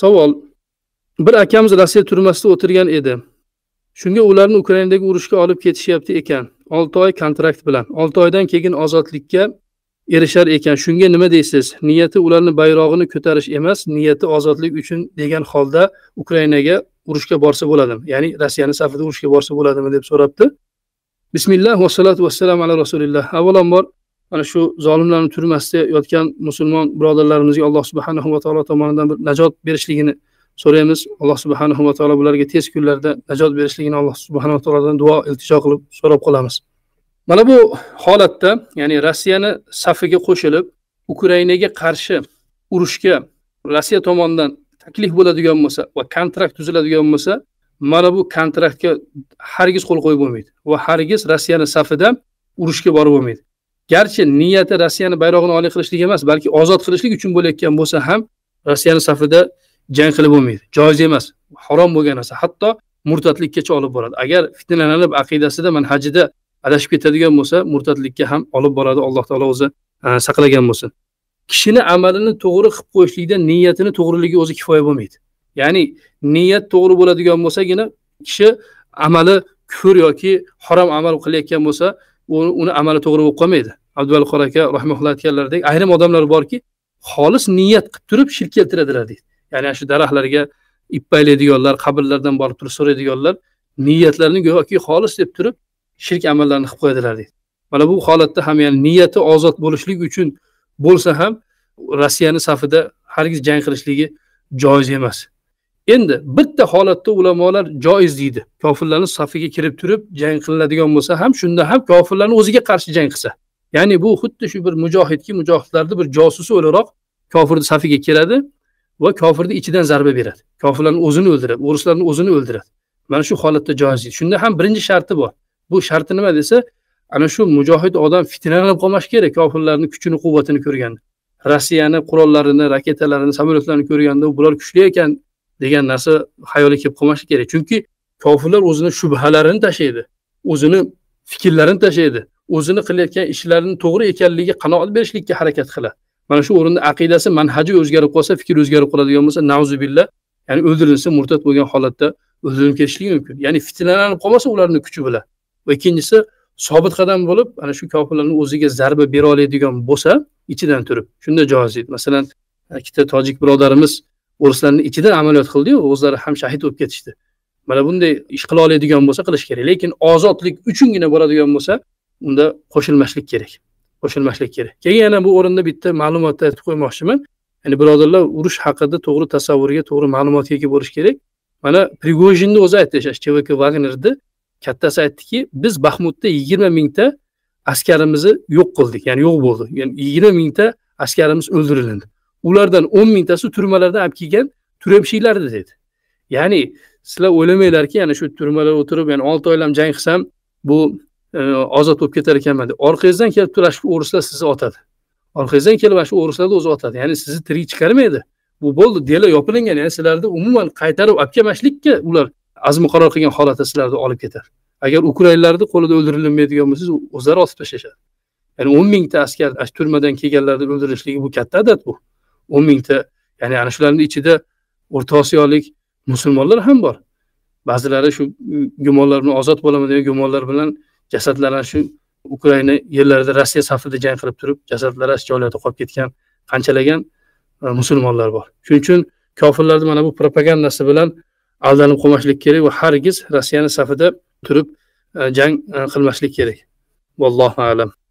savol bir akamiz rossiya turmasida o'tirgan edi shunga ularni ukrainadagi urushga olib ketishyapti ekan olti oy kontrakt bilan olti oydan keyin ozodlikka erishar ekan shunga nima deysiz niyati ularni bayrog'ini ko'tarish emas niyati ozodlik uchun degan holda ukrainaga urushga borsa bo'ladimi ya'ni rossiyani safida urushga borsa bo'ladimi deb so'rabdi bismillah vassalatu vassalam ala rasulillah avvalambor mana shu zolimlarni turmasida yotgan musulmon birodarlarimizga alloh subhanahu va taolo tomonidan bir najot berishligini so'raymiz alloh subhanahu va taolo bularga tez kunlarda najot berishligini alloh subhanahu va taolodan duo iltijo qilib so'rab qolamiz mana bu holatda ya'ni rossiyani safiga qo'shilib ukrainaga qarshi urushga rossiya tomonidan taklif bo'ladigan bo'lsa va kontrakt tuziladigan bo'lsa mana bu kontraktga hargiz qo'l qo'yib bo'lmaydi va hargiz rossiyani safida urushga borib bo'lmaydi garchi niyati rossiyani bayrog'ini oliy qilishlik emas balki ozod qilishlik uchun bo'layotgan bo'lsa ham rossiyani safida jang qilib bo'lmaydi joiz emas harom bo'lgan narsa hatto murtadlikkacha olib boradi agar fitnalanib aqidasida manhajida adashib ketadigan bo'lsa murtadlikka ham olib boradi alloh taolo o'zi e, saqlagan bo'lsin kishini amalini to'g'ri qilib qo'yishlikda niyatini to'g'riligi o'zi kifoya bo'lmaydi ya'ni niyat to'g'ri bo'ladigan bo'lsagina kishi amali kufr yoki harom amal qilayotgan bo'lsa uni amali to'g'ri bo'lib qolmaydi abduvali qora aka rahmaulloh aytganlaridek ayrim odamlar borki xolis niyat qilib turib shirk keltiradilar deydi ya'ni shu daraxtlarga ip baylaydiganlar qabrlardan borib turib so'raydiganlar niyatlarini go'yoki xolis deb turib shirk amallarini qilib qo'yadilar deydi mana bu holatda ham ya'ni niyati ozod bo'lishlik uchun bo'lsa ham rossiyani safida hargiz jang qilishligi joiz emas endi bitta holatda ulamolar joiz deydi kofirlarni safiga kirib turib jang qilinadigan bo'lsa ham shunda ham kofirlarni o'ziga qarshi jang qilsa ya'ni bu xuddi shu bir mujohidki mujohidlarni bir josusi o'laroq kofirni safiga keladi va kofirni ichidan zarba beradi kofirlarni o'zini o'ldiradi o'rislarni o'zini o'ldiradi mana shu holatda joiz deydi shunda ham birinchi sharti bor bu sharti nima desa ana shu mujohid odam fitnalanib qolmasi kerak kofirlarni kuchini quvvatini ko'rganda rossiyani qurollarini raketalarini samolyotlarini ko'rganda bular kuchli ekan degan narsa xayolga kelib qolmasligi kerak chunki kofirlar o'zini shubhalarini tashlaydi o'zini fikrlarini tashlaydi o'zini qilayotgan ishlarini to'g'ri ekanligiga qanoat berishlikka harakat qiladi mana shu o'rinda aqidasi manhaji o'zgarib qolsa fikri o'zgarib qoladigan bo'lsa nauzubillah ya'ni o'ldirilsa murtad bo'lgan holatda o'ldirilib ketishligi mumkin ya'ni fitnalanib qolmasa ularni kuchi bilan va ikkinchisi sobit qadam bo'lib ana shu kofirlarni o'ziga zarba bera oladigan bo'lsa ichidan turib shunda joiz edi masalan ikkita tojik birodarimiz o'rislarni ichida amaliyot qildiyu o'zlari ham shahid bo'lib ketishdi mana bunday ish qila oladigan bo'lsa qilish kerak lekin ozodlik uchungina boradigan bo'lsa unda qo'shilmaslik kerak qo'shilmaslik kerak keyin yana bu o'rinda bitta ma'lumotni aytib qo'ymoqchiman ya'ni birodarlar urush haqida to'g'ri tasavvurga to'g'ri ma'lumotga ega bo'lish kerak mana prigojinni o'zi aytdi chvk vagnerni kattasi aytdiki biz baxmutda yigirma mingta askarimizni yo'q qildik ya'ni yo'q bo'ldi ya'ni yigirma mingta askarimiz o'ldirilindi ulardan o'n mingtasi turmalardan olib kelgan turemshiklardi dedi ya'ni sizlar o'ylamanglarki yana shu turmalarda o'tirib yani olti oylam jang qilsam bu e, ozod bo'lib ketar ekanman deb orqangizdan kelib turib shu o'rislar sizni otadi orqangizdan kelib shu o'rislarni o'zi otadi ya'ni sizni tirik chiqarmaydi bu bo'ldi dela yopilingan ya'ni sizlarni umuman qaytarib olib kelmaslikka ular azmi qaror qilgan holatda sizlarni olib ketar agar ukrainlarni qo'lida o'ldirilmaydigan bo'lsangiz o'zlari otib tashlashadi ya'ni o'n mingta askar turmadan kelganlarni o'ldirishligi bu katta adat bu o'n mingta ya'ni ana shularni ichida o'rta osiyolik musulmonlar ham bor ba'zilari shu gumonlar bilan ozod bo'laman degan gumonlar bilan jasadlari shu ukraina yerlarida rossiya safida jang qilib turib jasadlari joylarda qolib ketgan qanchalagan e, musulmonlar bor shuning uchun kofirlarni mana bu propagandasi bilan aldanib qolmaslik kerak va hargiz rossiyani safida turib e, jang e, qilmaslik kerak vallohu alam